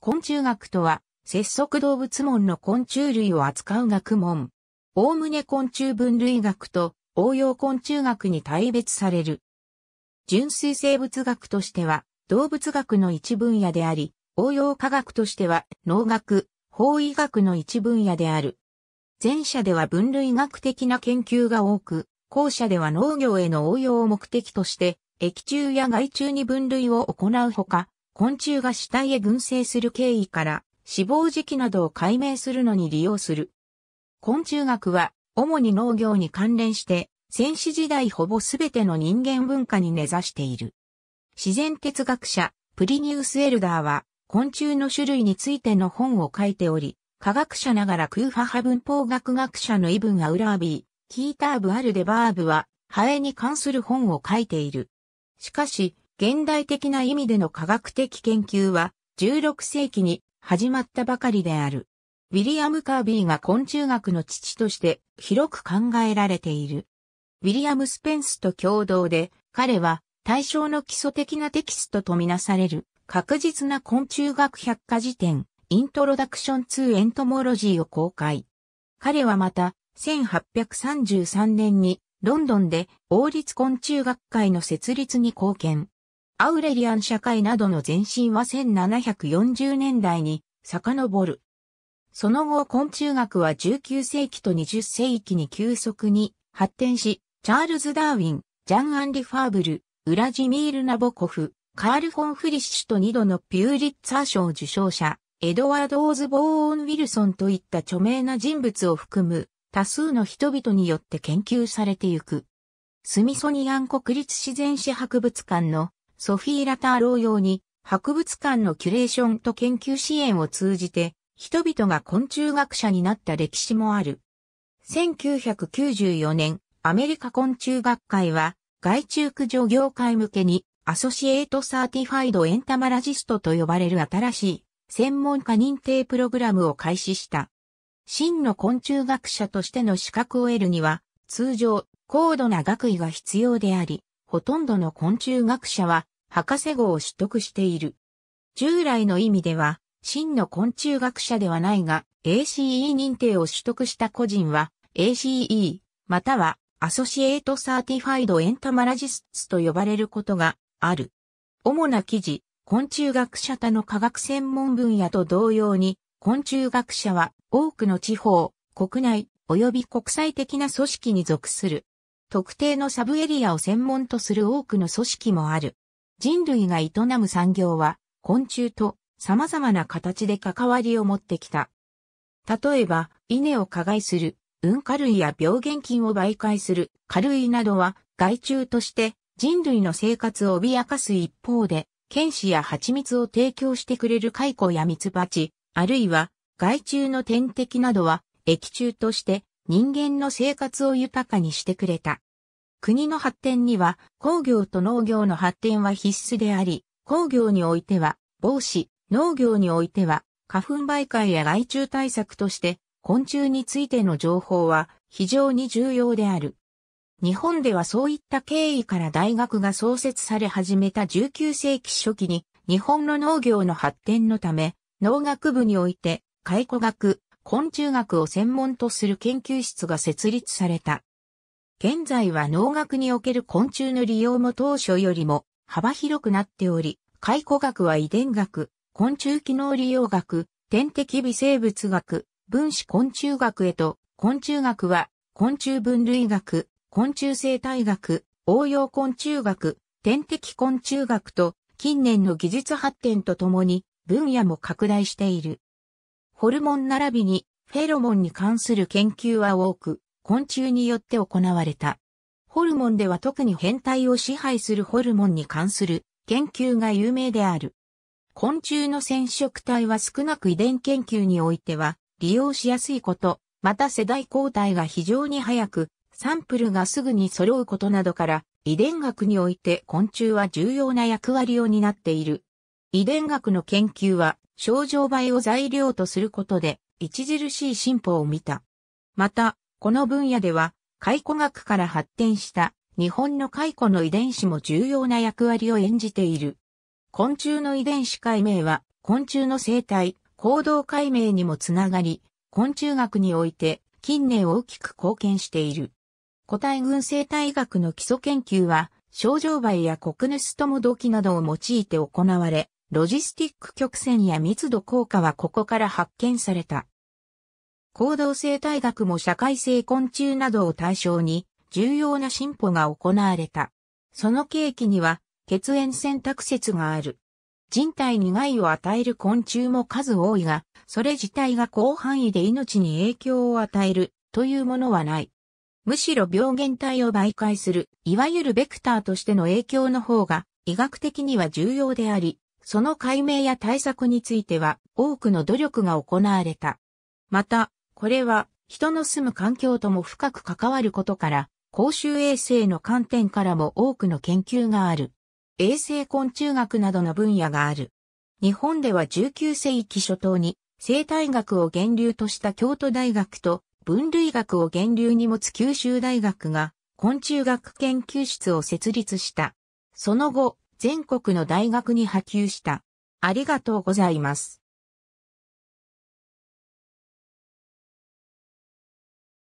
昆虫学とは、節足動物門の昆虫類を扱う学問。おおむね昆虫分類学と応用昆虫学に大別される。純粋生物学としては、動物学の一分野であり、応用科学としては、農学、法医学の一分野である。前者では分類学的な研究が多く、後者では農業への応用を目的として、液中や害虫に分類を行うほか、昆虫が死体へ群生する経緯から死亡時期などを解明するのに利用する。昆虫学は主に農業に関連して戦死時代ほぼすべての人間文化に根ざしている。自然哲学者プリニウス・エルダーは昆虫の種類についての本を書いており、科学者ながら空派派文法学学者のイブン・アウラービー、キーターブ・アルデバーブはハエに関する本を書いている。しかし、現代的な意味での科学的研究は16世紀に始まったばかりである。ウィリアム・カービーが昆虫学の父として広く考えられている。ウィリアム・スペンスと共同で彼は対象の基礎的なテキストとみなされる確実な昆虫学百科辞典イントロダクション2エントモロジーを公開。彼はまた1833年にロンドンで王立昆虫学会の設立に貢献。アウレリアン社会などの前身は1740年代に遡る。その後昆虫学は19世紀と20世紀に急速に発展し、チャールズ・ダーウィン、ジャン・アンリ・ファーブル、ウラジミール・ナボコフ、カール・フォン・フリッシュと2度のピューリッツァー賞受賞者、エドワード・オーズ・ボーン・ウィルソンといった著名な人物を含む多数の人々によって研究されてゆく。スミソニアン国立自然史博物館のソフィー・ラターー用に、博物館のキュレーションと研究支援を通じて、人々が昆虫学者になった歴史もある。1994年、アメリカ昆虫学会は、外中駆除業界向けに、アソシエイトサーティファイドエンタマラジストと呼ばれる新しい、専門家認定プログラムを開始した。真の昆虫学者としての資格を得るには、通常、高度な学位が必要であり、ほとんどの昆虫学者は博士号を取得している。従来の意味では、真の昆虫学者ではないが、ACE 認定を取得した個人は、ACE、または、アソシエイトサーティファイドエンタマラジスツと呼ばれることがある。主な記事、昆虫学者他の科学専門分野と同様に、昆虫学者は多くの地方、国内、及び国際的な組織に属する。特定のサブエリアを専門とする多くの組織もある。人類が営む産業は、昆虫と様々な形で関わりを持ってきた。例えば、稲を加害する、うんか類や病原菌を媒介する、か類などは、害虫として人類の生活を脅かす一方で、剣士や蜂蜜を提供してくれる蚕や蜜蜂、あるいは害虫の天敵などは、液中として人間の生活を豊かにしてくれた。国の発展には工業と農業の発展は必須であり、工業においては防止、農業においては花粉媒介や害虫対策として昆虫についての情報は非常に重要である。日本ではそういった経緯から大学が創設され始めた19世紀初期に日本の農業の発展のため農学部において解雇学、昆虫学を専門とする研究室が設立された。現在は農学における昆虫の利用も当初よりも幅広くなっており、解雇学は遺伝学、昆虫機能利用学、天敵微生物学、分子昆虫学へと、昆虫学は昆虫分類学、昆虫生態学、応用昆虫学、天敵昆虫学と近年の技術発展とともに分野も拡大している。ホルモン並びにフェロモンに関する研究は多く、昆虫によって行われた。ホルモンでは特に変態を支配するホルモンに関する研究が有名である。昆虫の染色体は少なく遺伝研究においては利用しやすいこと、また世代交代が非常に早く、サンプルがすぐに揃うことなどから遺伝学において昆虫は重要な役割を担っている。遺伝学の研究は症状倍を材料とすることで、著しい進歩を見た。また、この分野では、解雇学から発展した日本の解雇の遺伝子も重要な役割を演じている。昆虫の遺伝子解明は、昆虫の生態、行動解明にもつながり、昆虫学において近年大きく貢献している。個体群生態学の基礎研究は、症状倍やコクヌストモドキなどを用いて行われ、ロジスティック曲線や密度効果はここから発見された。行動生態学も社会性昆虫などを対象に重要な進歩が行われた。その契機には血縁選択説がある。人体に害を与える昆虫も数多いが、それ自体が広範囲で命に影響を与えるというものはない。むしろ病原体を媒介する、いわゆるベクターとしての影響の方が医学的には重要であり、その解明や対策については多くの努力が行われた。また、これは人の住む環境とも深く関わることから、公衆衛生の観点からも多くの研究がある。衛生昆虫学などの分野がある。日本では19世紀初頭に生態学を源流とした京都大学と分類学を源流に持つ九州大学が昆虫学研究室を設立した。その後、全国の大学に波及した。ありがとうございます。